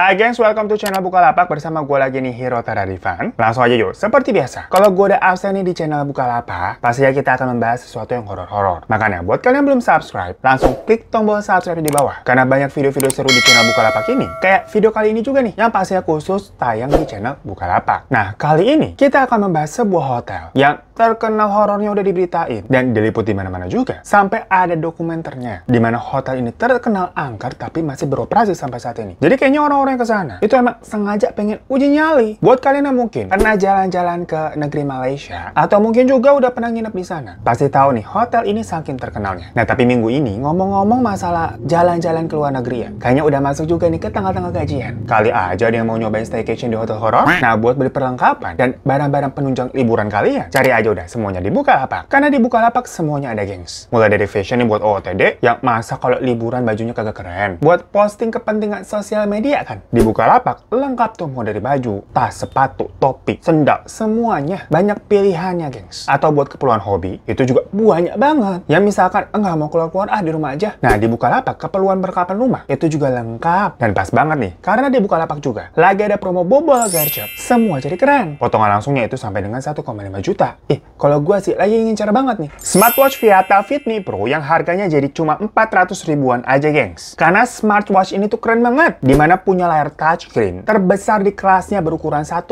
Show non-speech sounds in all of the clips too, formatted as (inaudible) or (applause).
Hai guys, welcome to channel Bukalapak bersama gue lagi nih Hiro Tararifan Langsung aja yuk, seperti biasa Kalau gue udah absen nih di channel Bukalapak Pastinya kita akan membahas sesuatu yang horor-horor Makanya buat kalian yang belum subscribe Langsung klik tombol subscribe di bawah Karena banyak video-video seru di channel Bukalapak ini Kayak video kali ini juga nih Yang pasti pastinya khusus tayang di channel Bukalapak Nah, kali ini kita akan membahas sebuah hotel Yang terkenal horornya udah diberitain dan diliput di mana-mana juga. Sampai ada dokumenternya di mana hotel ini terkenal angker tapi masih beroperasi sampai saat ini. Jadi kayaknya orang-orang orang ke sana itu emang sengaja pengen uji nyali buat kalian yang mungkin pernah jalan-jalan ke negeri Malaysia atau mungkin juga udah pernah nginep di sana pasti tahu nih hotel ini saking terkenalnya nah tapi minggu ini ngomong-ngomong masalah jalan-jalan ke luar negeri ya kayaknya udah masuk juga nih ke tanggal-tanggal gajian kali aja ada yang mau nyobain staycation di hotel horor nah buat beli perlengkapan dan barang-barang penunjang liburan kalian cari aja udah semuanya di Bukalapak karena di Bukalapak semuanya ada gengs mulai dari fashion nih buat OOTD yang masa kalau liburan bajunya kagak keren buat posting kepentingan sosial media kan dibuka Di Bukalapak, lengkap tuh mau dari baju, tas, sepatu, topi, sendal, semuanya. Banyak pilihannya, gengs. Atau buat keperluan hobi, itu juga banyak banget. Ya misalkan, enggak mau keluar-keluar, ah di rumah aja. Nah, di Bukalapak, keperluan perkapan rumah, itu juga lengkap. Dan pas banget nih, karena di Bukalapak juga, lagi ada promo bobol gercep, Semua jadi keren. Potongan langsungnya itu sampai dengan 1,5 juta. Eh, kalau gua sih lagi ingin cara banget nih. Smartwatch Viata nih bro yang harganya jadi cuma 400 ribuan aja, gengs. Karena smartwatch ini tuh keren banget. Dimana punya punya layar touchscreen terbesar di kelasnya berukuran 1,7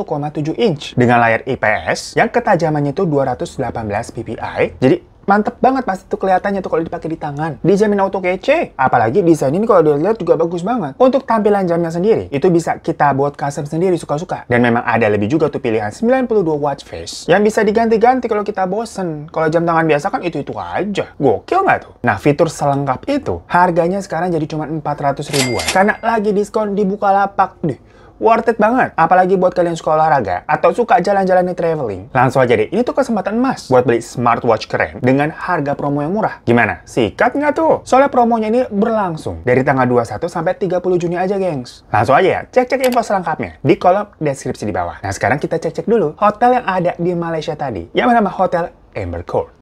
inch dengan layar IPS yang ketajamannya itu 218 ppi. Jadi Mantep banget pasti tuh kelihatannya tuh kalau dipakai di tangan. Dijamin auto kece. Apalagi desain ini kalau dilihat juga bagus banget. Untuk tampilan jamnya sendiri, itu bisa kita buat custom sendiri suka-suka. Dan memang ada lebih juga tuh pilihan 92 watch face. Yang bisa diganti-ganti kalau kita bosen. Kalau jam tangan biasa kan itu-itu aja. Gokil nggak tuh? Nah, fitur selengkap itu, harganya sekarang jadi cuma 400 ribuan. Karena lagi diskon dibuka lapak Deh, worth it banget. Apalagi buat kalian suka olahraga atau suka jalan-jalan di traveling. Langsung aja deh, ini tuh kesempatan emas buat beli smartwatch keren dengan harga promo yang murah. Gimana? Sikat nggak tuh? Soalnya promonya ini berlangsung dari tanggal 21 sampai 30 Juni aja, gengs. Langsung aja ya, cek-cek info selengkapnya di kolom deskripsi di bawah. Nah, sekarang kita cek-cek dulu hotel yang ada di Malaysia tadi. Yang bernama Hotel Amber Court.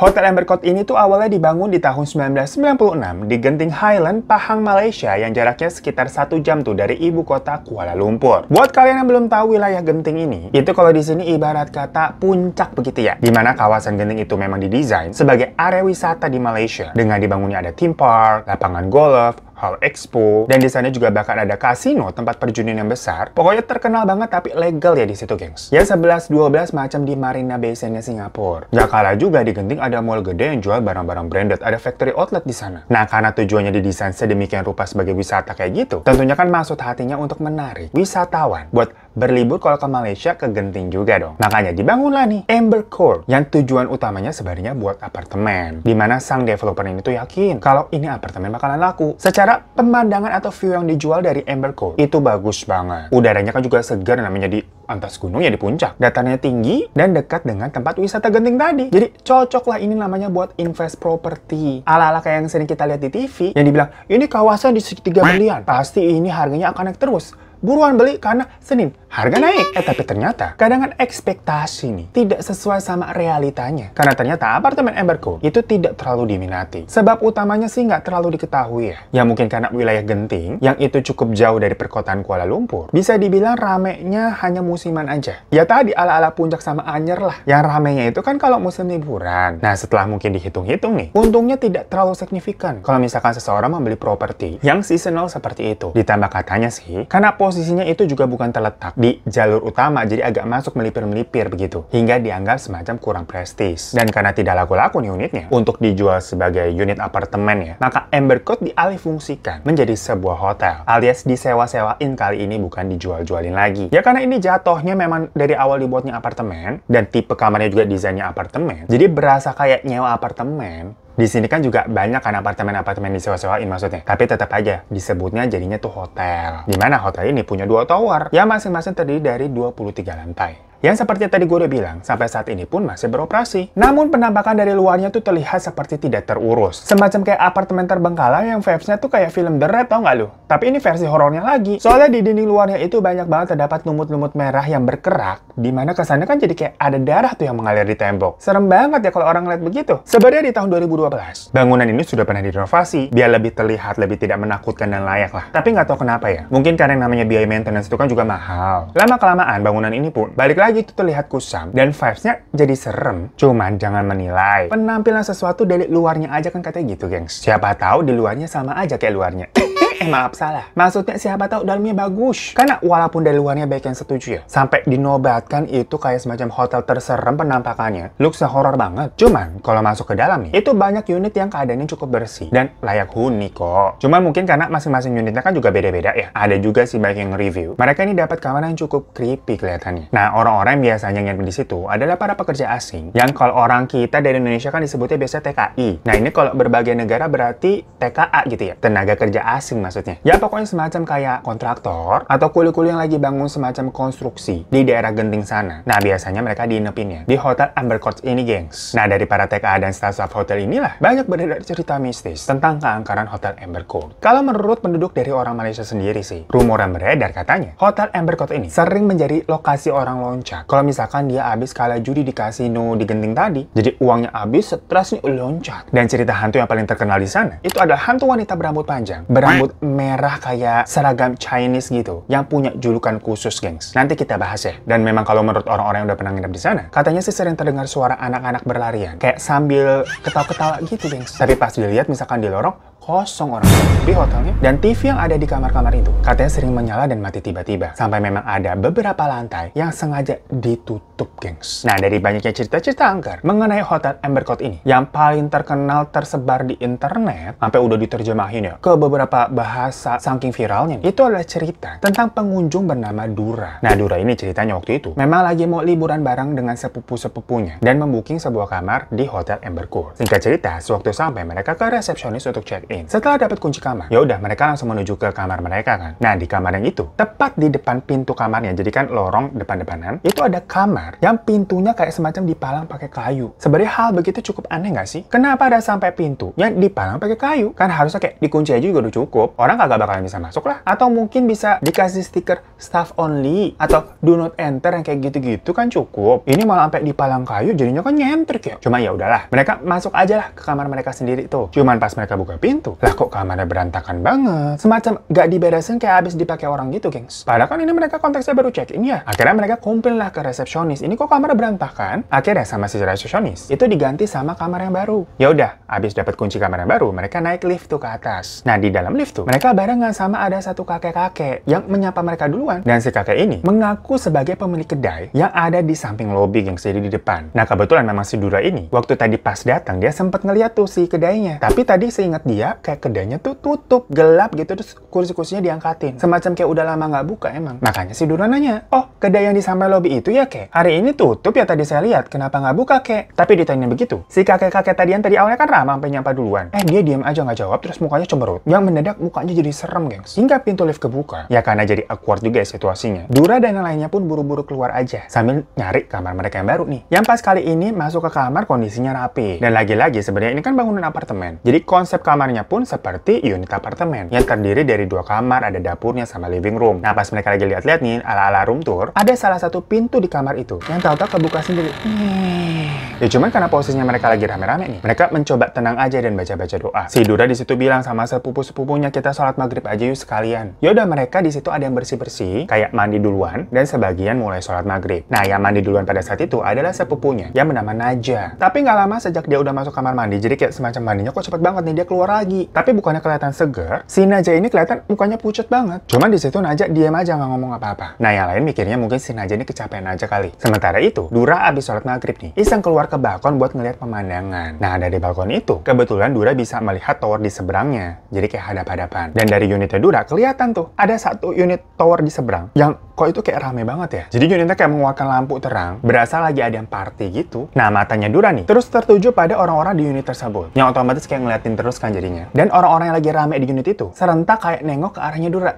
Hotel Amber Court ini tuh awalnya dibangun di tahun 1996 di Genting Highland, Pahang, Malaysia yang jaraknya sekitar satu jam tuh dari ibu kota Kuala Lumpur. Buat kalian yang belum tahu wilayah Genting ini, itu kalau di sini ibarat kata puncak begitu ya. Dimana kawasan Genting itu memang didesain sebagai area wisata di Malaysia dengan dibangunnya ada theme park, lapangan golf, hall expo, dan di sana juga bahkan ada kasino tempat perjudian yang besar. Pokoknya terkenal banget tapi legal ya di situ, gengs. Ya 11-12 macam di Marina Bay Sands Singapura. Gak kalah juga di Genting ada mall gede yang jual barang-barang branded, ada factory outlet di sana. Nah, karena tujuannya didesain sedemikian rupa sebagai wisata kayak gitu, tentunya kan maksud hatinya untuk menarik wisatawan buat berlibur kalau ke Malaysia ke Genting juga dong. Makanya dibangunlah nih Amber Court yang tujuan utamanya sebenarnya buat apartemen. Dimana sang developer ini tuh yakin kalau ini apartemen bakalan laku. Secara pemandangan atau view yang dijual dari Amber Court itu bagus banget. Udaranya kan juga segar namanya di atas gunung ya di puncak. Datanya tinggi dan dekat dengan tempat wisata Genting tadi. Jadi cocoklah ini namanya buat invest property. Ala-ala kayak yang sering kita lihat di TV yang dibilang ini kawasan di segitiga belian. Pasti ini harganya akan naik terus buruan beli karena Senin harga iya. naik. Eh tapi ternyata kadangan ekspektasi nih tidak sesuai sama realitanya. Karena ternyata apartemen Emberco itu tidak terlalu diminati. Sebab utamanya sih nggak terlalu diketahui ya. Ya mungkin karena wilayah genting yang itu cukup jauh dari perkotaan Kuala Lumpur. Bisa dibilang ramenya hanya musiman aja. Ya tadi ala-ala puncak sama Anyer lah. Yang ramenya itu kan kalau musim liburan. Nah setelah mungkin dihitung-hitung nih, untungnya tidak terlalu signifikan. Kalau misalkan seseorang membeli properti yang seasonal seperti itu. Ditambah katanya sih, karena pos posisinya itu juga bukan terletak di jalur utama, jadi agak masuk melipir-melipir begitu, hingga dianggap semacam kurang prestis. Dan karena tidak laku-laku nih unitnya, untuk dijual sebagai unit apartemen ya, maka Amber Court dialihfungsikan menjadi sebuah hotel, alias disewa-sewain kali ini bukan dijual-jualin lagi. Ya karena ini jatuhnya memang dari awal dibuatnya apartemen, dan tipe kamarnya juga desainnya apartemen, jadi berasa kayak nyewa apartemen, di sini kan juga banyak kan apartemen-apartemen disewa-sewain maksudnya. Tapi tetap aja disebutnya jadinya tuh hotel. Di mana hotel ini punya dua tower yang masing-masing terdiri dari 23 lantai yang seperti tadi gue udah bilang, sampai saat ini pun masih beroperasi. Namun penampakan dari luarnya tuh terlihat seperti tidak terurus. Semacam kayak apartemen terbengkalai yang vibes-nya tuh kayak film The Red tau nggak lu? Tapi ini versi horornya lagi. Soalnya di dinding luarnya itu banyak banget terdapat lumut-lumut merah yang berkerak. dimana kesannya kan jadi kayak ada darah tuh yang mengalir di tembok. Serem banget ya kalau orang ngeliat begitu. Sebenarnya di tahun 2012, bangunan ini sudah pernah direnovasi, biar lebih terlihat, lebih tidak menakutkan dan layak lah. Tapi nggak tahu kenapa ya, mungkin karena yang namanya biaya maintenance itu kan juga mahal. Lama-kelamaan bangunan ini pun balik lagi lagi itu terlihat kusam dan vibesnya jadi serem. Cuman jangan menilai. Penampilan sesuatu dari luarnya aja kan katanya gitu, gengs. Siapa tahu di luarnya sama aja kayak luarnya. (coughs) eh maaf salah maksudnya siapa tahu dalamnya bagus karena walaupun dari luarnya baik yang setuju ya sampai dinobatkan itu kayak semacam hotel terserem penampakannya Luxe horror banget cuman kalau masuk ke dalam nih itu banyak unit yang keadaannya cukup bersih dan layak huni kok cuman mungkin karena masing-masing unitnya kan juga beda-beda ya ada juga sih banyak yang review mereka ini dapat kamar yang cukup creepy kelihatannya nah orang orang yang biasanya nginep di situ adalah para pekerja asing yang kalau orang kita dari Indonesia kan disebutnya biasa TKI. Nah ini kalau berbagai negara berarti TKA gitu ya, tenaga kerja asing maksudnya. Ya pokoknya semacam kayak kontraktor atau kuli-kuli yang lagi bangun semacam konstruksi di daerah genting sana. Nah biasanya mereka diinepinnya di hotel Amber Court ini gengs. Nah dari para TKA dan staff-staff hotel inilah banyak beredar cerita mistis tentang keangkaran hotel Amber Court. Kalau menurut penduduk dari orang Malaysia sendiri sih, rumor yang beredar katanya hotel Amber Court ini sering menjadi lokasi orang loncat loncat. Kalau misalkan dia habis kalah judi di kasino di genting tadi, jadi uangnya habis, stresnya loncat. Dan cerita hantu yang paling terkenal di sana, itu adalah hantu wanita berambut panjang. Berambut merah kayak seragam Chinese gitu, yang punya julukan khusus, gengs. Nanti kita bahas ya. Dan memang kalau menurut orang-orang yang udah pernah nginep di sana, katanya sih sering terdengar suara anak-anak berlarian. Kayak sambil ketawa-ketawa gitu, gengs. Tapi pas dilihat misalkan di lorong, kosong orang di hotelnya dan TV yang ada di kamar-kamar itu katanya sering menyala dan mati tiba-tiba sampai memang ada beberapa lantai yang sengaja ditutup YouTube, gengs. Nah, dari banyaknya cerita-cerita angker mengenai Hotel Amber Court ini, yang paling terkenal tersebar di internet, sampai udah diterjemahin ya, ke beberapa bahasa saking viralnya, itu adalah cerita tentang pengunjung bernama Dura. Nah, Dura ini ceritanya waktu itu, memang lagi mau liburan bareng dengan sepupu-sepupunya, dan membuking sebuah kamar di Hotel Amber Court. Singkat cerita, sewaktu sampai mereka ke resepsionis untuk check-in. Setelah dapat kunci kamar, ya udah mereka langsung menuju ke kamar mereka kan. Nah, di kamar yang itu, tepat di depan pintu kamarnya, jadi kan lorong depan-depanan, itu ada kamar yang pintunya kayak semacam dipalang pakai kayu. Sebenarnya hal begitu cukup aneh nggak sih? Kenapa ada sampai pintunya dipalang pakai kayu? Kan harusnya kayak dikunci aja juga udah cukup. Orang kagak bakalan bisa masuk lah. Atau mungkin bisa dikasih stiker staff only atau do not enter yang kayak gitu-gitu kan cukup. Ini malah sampai dipalang kayu jadinya kan nyentrik ya. Cuma ya udahlah, mereka masuk aja lah ke kamar mereka sendiri tuh. Cuman pas mereka buka pintu, lah kok kamarnya berantakan banget. Semacam gak diberesin kayak abis dipakai orang gitu, gengs. Padahal kan ini mereka konteksnya baru check-in ya. Akhirnya mereka komplain lah ke resepsionis resepsionis ini kok kamar berantakan? Akhirnya sama si resepsionis itu diganti sama kamar yang baru. Ya udah, abis dapat kunci kamar yang baru, mereka naik lift tuh ke atas. Nah di dalam lift tuh mereka barengan sama ada satu kakek-kakek yang menyapa mereka duluan dan si kakek ini mengaku sebagai pemilik kedai yang ada di samping lobby yang sedih di depan. Nah kebetulan memang si Dura ini waktu tadi pas datang dia sempat ngeliat tuh si kedainya. Tapi tadi seingat dia kayak kedainya tuh tutup gelap gitu terus kursi-kursinya diangkatin semacam kayak udah lama nggak buka emang. Makanya si Dura nanya, oh kedai yang di samping lobby itu ya kayak hari Hari ini tutup ya tadi saya lihat, kenapa nggak buka kek? Tapi ditanya begitu. Si kakek-kakek tadi yang tadi awalnya kan ramah sampai nyapa duluan. Eh dia diam aja nggak jawab, terus mukanya cemberut. Yang mendadak mukanya jadi serem, gengs. Hingga pintu lift kebuka. Ya karena jadi awkward juga ya situasinya. Dura dan yang lainnya pun buru-buru keluar aja, sambil nyari kamar mereka yang baru nih. Yang pas kali ini masuk ke kamar kondisinya rapi. Dan lagi-lagi sebenarnya ini kan bangunan apartemen. Jadi konsep kamarnya pun seperti unit apartemen. Yang terdiri dari dua kamar, ada dapurnya sama living room. Nah pas mereka lagi lihat-lihat nih, ala-ala room tour, ada salah satu pintu di kamar itu Gitu. yang tahu-tahu kebuka sendiri hmm. ya cuman karena posisinya mereka lagi rame-rame nih mereka mencoba tenang aja dan baca-baca doa si Dura di situ bilang sama sepupu-sepupunya kita sholat maghrib aja yuk sekalian yaudah mereka di situ ada yang bersih-bersih kayak mandi duluan dan sebagian mulai sholat maghrib nah yang mandi duluan pada saat itu adalah sepupunya yang bernama Naja tapi nggak lama sejak dia udah masuk kamar mandi jadi kayak semacam mandinya kok cepet banget nih dia keluar lagi tapi bukannya kelihatan seger si Naja ini kelihatan mukanya pucat banget cuman di situ Naja diam aja nggak ngomong apa-apa nah yang lain mikirnya mungkin si Naja ini kecapean aja kali Sementara itu, Dura abis sholat maghrib nih, iseng keluar ke balkon buat ngeliat pemandangan. Nah, dari balkon itu, kebetulan Dura bisa melihat tower di seberangnya, jadi kayak hadap-hadapan. Dan dari unitnya Dura, kelihatan tuh, ada satu unit tower di seberang yang kok itu kayak rame banget ya. Jadi unitnya kayak mengeluarkan lampu terang, berasa lagi ada yang party gitu. Nah, matanya Dura nih, terus tertuju pada orang-orang di unit tersebut, yang otomatis kayak ngeliatin terus kan jadinya. Dan orang-orang yang lagi rame di unit itu, serentak kayak nengok ke arahnya Dura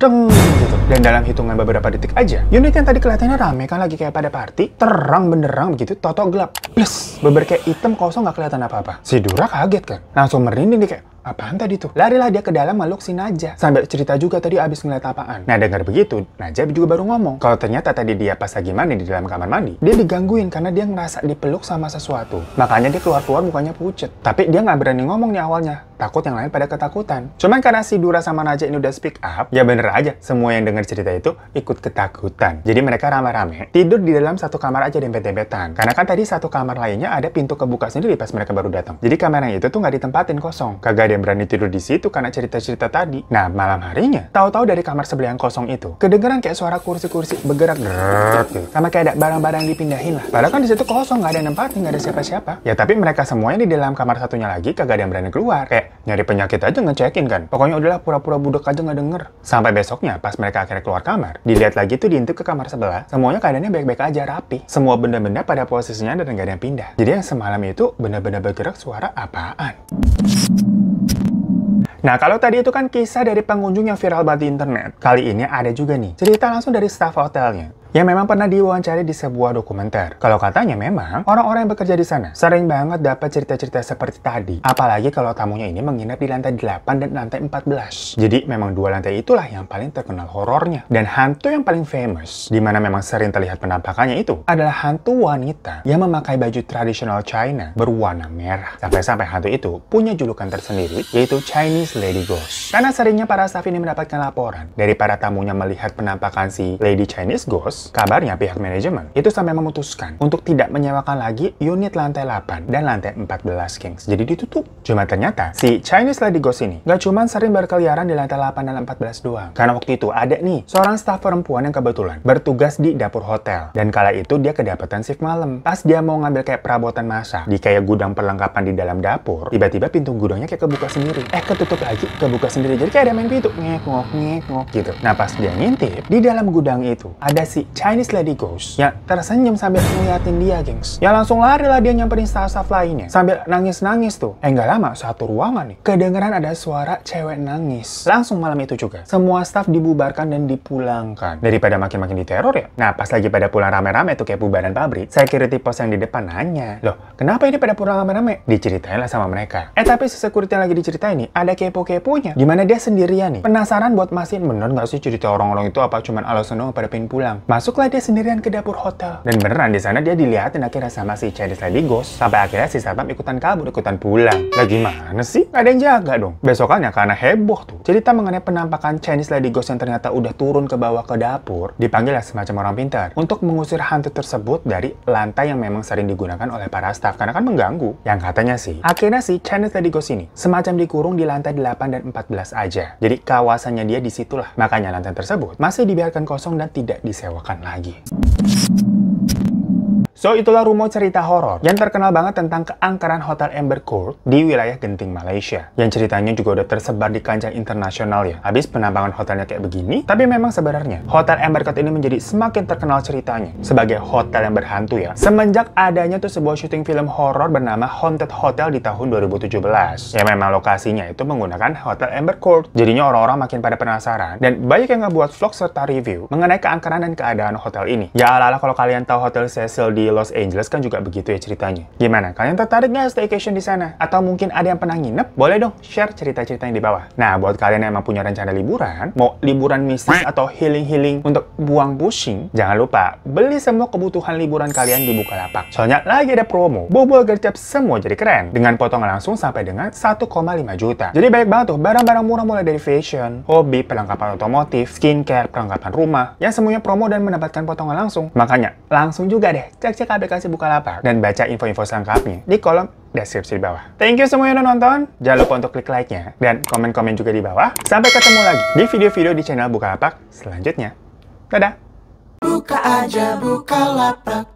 deng gitu. Dan dalam hitungan beberapa detik aja, unit yang tadi kelihatannya rame kan lagi kayak pada party, terang benderang begitu, toto gelap. Plus, beber kayak hitam kosong nggak kelihatan apa-apa. Si Dura kaget kan, langsung merinding dia kayak, apaan tadi tuh? Larilah dia ke dalam meluk si Naja. Sambil cerita juga tadi abis ngeliat apaan. Nah dengar begitu, Naja juga baru ngomong. Kalau ternyata tadi dia pas lagi mandi di dalam kamar mandi, dia digangguin karena dia ngerasa dipeluk sama sesuatu. Makanya dia keluar-keluar mukanya pucet. Tapi dia nggak berani ngomong nih awalnya. Takut yang lain pada ketakutan. Cuman karena si Dura sama Naja ini udah speak up, ya bener aja semua yang dengar cerita itu ikut ketakutan. Jadi mereka rame-rame tidur di dalam satu kamar aja dempet-dempetan. Karena kan tadi satu kamar lainnya ada pintu kebuka sendiri pas mereka baru datang. Jadi kamar yang itu tuh nggak ditempatin kosong. Kagak ada yang berani tidur di situ karena cerita-cerita tadi. Nah, malam harinya, tahu-tahu dari kamar sebelah yang kosong itu, kedengeran kayak suara kursi-kursi bergerak gitu. Sama kayak ada barang-barang dipindahin lah. Padahal kan di situ kosong, nggak ada yang nempatin, nggak ada siapa-siapa. Ya tapi mereka semuanya di dalam kamar satunya lagi kagak ada yang berani keluar. Kayak nyari penyakit aja ngecekin kan. Pokoknya udahlah pura-pura budek aja nggak denger. Sampai besoknya pas mereka akhirnya keluar kamar, dilihat lagi tuh diintip ke kamar sebelah, semuanya keadaannya baik-baik aja rapi. Semua benda-benda pada posisinya dan nggak ada yang pindah. Jadi yang semalam itu benda-benda bergerak suara apaan? Nah, kalau tadi itu kan kisah dari pengunjung yang viral banget di internet, kali ini ada juga nih cerita langsung dari staff hotelnya yang memang pernah diwawancari di sebuah dokumenter. Kalau katanya memang, orang-orang yang bekerja di sana sering banget dapat cerita-cerita seperti tadi. Apalagi kalau tamunya ini menginap di lantai 8 dan lantai 14. Jadi memang dua lantai itulah yang paling terkenal horornya. Dan hantu yang paling famous, di mana memang sering terlihat penampakannya itu, adalah hantu wanita yang memakai baju tradisional China berwarna merah. Sampai-sampai hantu itu punya julukan tersendiri, yaitu Chinese Lady Ghost. Karena seringnya para staff ini mendapatkan laporan dari para tamunya melihat penampakan si Lady Chinese Ghost, Kabarnya pihak manajemen itu sampai memutuskan untuk tidak menyewakan lagi unit lantai 8 dan lantai 14 Kings. Jadi ditutup. Cuma ternyata si Chinese Lady Ghost ini gak cuma sering berkeliaran di lantai 8 dan 14 doang. Karena waktu itu ada nih seorang staf perempuan yang kebetulan bertugas di dapur hotel. Dan kala itu dia kedapatan shift malam. Pas dia mau ngambil kayak perabotan masa di kayak gudang perlengkapan di dalam dapur, tiba-tiba pintu gudangnya kayak kebuka sendiri. Eh ketutup lagi, kebuka sendiri. Jadi kayak ada main pintu, ngek ngok ngek ngok gitu. Nah pas dia ngintip, di dalam gudang itu ada si Chinese lady Ghost. Ya, tersenyum sambil ngeliatin dia, gengs. Ya langsung lari lah dia nyamperin staff-staff lainnya. Sambil nangis-nangis tuh. Eh nggak lama, satu ruangan nih. Kedengeran ada suara cewek nangis. Langsung malam itu juga. Semua staff dibubarkan dan dipulangkan. Daripada makin-makin diteror ya. Nah, pas lagi pada pulang rame-rame tuh kayak bubaran pabrik, Saya security pos yang di depan nanya, Loh, kenapa ini pada pulang rame-rame? Diceritain lah sama mereka. Eh tapi si security yang lagi diceritain nih, ada kepo-keponya. gimana dia sendirian nih. Penasaran buat masin bener nggak sih cerita orang-orang itu apa cuman alasan doang pada pengen pulang. Mas Masuklah dia sendirian ke dapur hotel. Dan beneran di sana dia dilihatin akhirnya sama si Chinese Lady Ghost. Sampai akhirnya si Satpam ikutan kabur, ikutan pulang. Lah gimana sih? Gak ada yang jaga dong. Besokannya karena heboh tuh. Cerita mengenai penampakan Chinese Lady Ghost yang ternyata udah turun ke bawah ke dapur, lah semacam orang pintar untuk mengusir hantu tersebut dari lantai yang memang sering digunakan oleh para staff karena kan mengganggu. Yang katanya sih, akhirnya si Chinese Lady Ghost ini semacam dikurung di lantai 8 dan 14 aja. Jadi kawasannya dia disitulah. Makanya lantai tersebut masih dibiarkan kosong dan tidak disewa makan lagi. So, itulah rumor cerita horor yang terkenal banget tentang keangkeran Hotel Amber Court di wilayah Genting, Malaysia. Yang ceritanya juga udah tersebar di kancah internasional ya. Habis penambangan hotelnya kayak begini, tapi memang sebenarnya Hotel Amber Court ini menjadi semakin terkenal ceritanya sebagai hotel yang berhantu ya. Semenjak adanya tuh sebuah syuting film horor bernama Haunted Hotel di tahun 2017. Ya memang lokasinya itu menggunakan Hotel Amber Court. Jadinya orang-orang makin pada penasaran dan banyak yang ngebuat vlog serta review mengenai keangkeran dan keadaan hotel ini. Ya ala-ala kalau kalian tahu Hotel Cecil di Los Angeles kan juga begitu ya ceritanya. Gimana? Kalian tertarik nggak staycation di sana? Atau mungkin ada yang pernah nginep? Boleh dong share cerita-cerita yang di bawah. Nah, buat kalian yang emang punya rencana liburan, mau liburan mistis atau healing-healing untuk buang pusing, jangan lupa beli semua kebutuhan liburan kalian di Bukalapak. Soalnya lagi ada promo, bobo gercep semua jadi keren. Dengan potongan langsung sampai dengan 1,5 juta. Jadi baik banget tuh barang-barang murah mulai dari fashion, hobi, perlengkapan otomotif, skincare, perlengkapan rumah, yang semuanya promo dan mendapatkan potongan langsung. Makanya, langsung juga deh cek cek aplikasi Bukalapak dan baca info-info selengkapnya di kolom deskripsi di bawah. Thank you semua yang udah nonton. Jangan lupa untuk klik like-nya dan komen-komen juga di bawah. Sampai ketemu lagi di video-video di channel Bukalapak selanjutnya. Dadah! Buka aja Bukalapak.